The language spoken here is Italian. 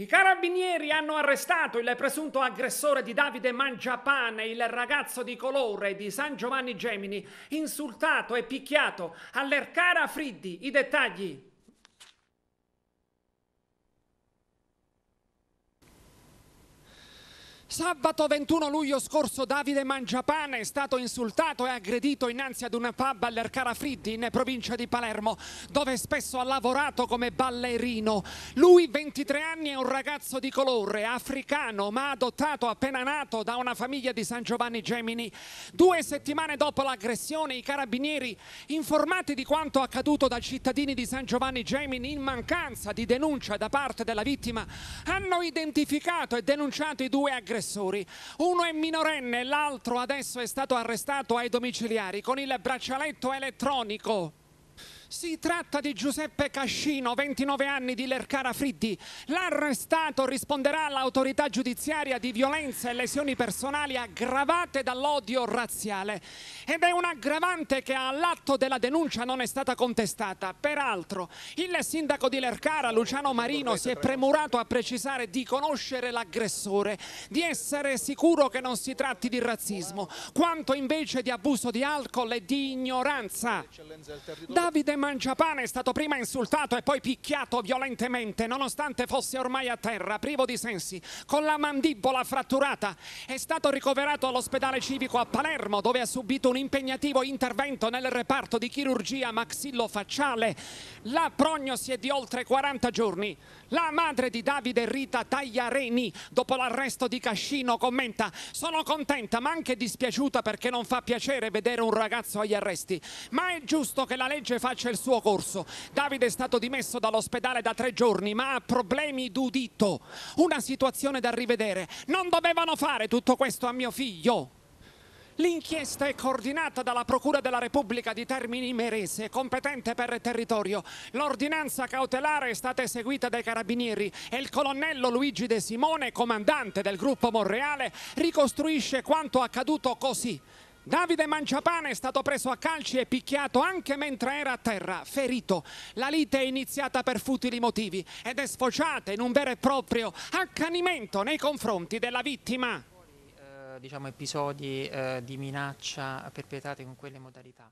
I carabinieri hanno arrestato il presunto aggressore di Davide Mangiapane, il ragazzo di colore di San Giovanni Gemini, insultato e picchiato all'Ercara Friddi. I dettagli. Sabato 21 luglio scorso Davide Mangiapane è stato insultato e aggredito innanzi ad una pub all'Ercara Fritti in provincia di Palermo dove spesso ha lavorato come ballerino. Lui 23 anni è un ragazzo di colore, africano ma adottato appena nato da una famiglia di San Giovanni Gemini. Due settimane dopo l'aggressione i carabinieri informati di quanto accaduto da cittadini di San Giovanni Gemini in mancanza di denuncia da parte della vittima hanno identificato e denunciato i due aggressori aggressori. Uno è minorenne, l'altro adesso è stato arrestato ai domiciliari con il braccialetto elettronico. Si tratta di Giuseppe Cascino, 29 anni di Lercara Friddi. L'arrestato risponderà all'autorità giudiziaria di violenza e lesioni personali aggravate dall'odio razziale. Ed è un aggravante che all'atto della denuncia non è stata contestata. Peraltro, il sindaco di Lercara, Luciano Marino, si è premurato a precisare di conoscere l'aggressore, di essere sicuro che non si tratti di razzismo, quanto invece di abuso di alcol e di ignoranza. Davide Mangiapane è stato prima insultato e poi picchiato violentemente nonostante fosse ormai a terra, privo di sensi, con la mandibola fratturata. È stato ricoverato all'ospedale civico a Palermo dove ha subito un impegnativo intervento nel reparto di chirurgia maxillofacciale. La prognosi è di oltre 40 giorni. La madre di Davide Rita Tagliareni, dopo l'arresto di Cascino, commenta «Sono contenta ma anche dispiaciuta perché non fa piacere vedere un ragazzo agli arresti, ma è giusto che la legge faccia il suo corso. Davide è stato dimesso dall'ospedale da tre giorni, ma ha problemi d'udito. Una situazione da rivedere. Non dovevano fare tutto questo a mio figlio. L'inchiesta è coordinata dalla Procura della Repubblica di Termini Merese, competente per il territorio. L'ordinanza cautelare è stata eseguita dai carabinieri e il colonnello Luigi De Simone, comandante del gruppo Monreale, ricostruisce quanto accaduto così. Davide Manciapane è stato preso a calci e picchiato anche mentre era a terra, ferito. La lite è iniziata per futili motivi ed è sfociata in un vero e proprio accanimento nei confronti della vittima. Eh, diciamo, episodi eh, di minaccia perpetrati con quelle modalità.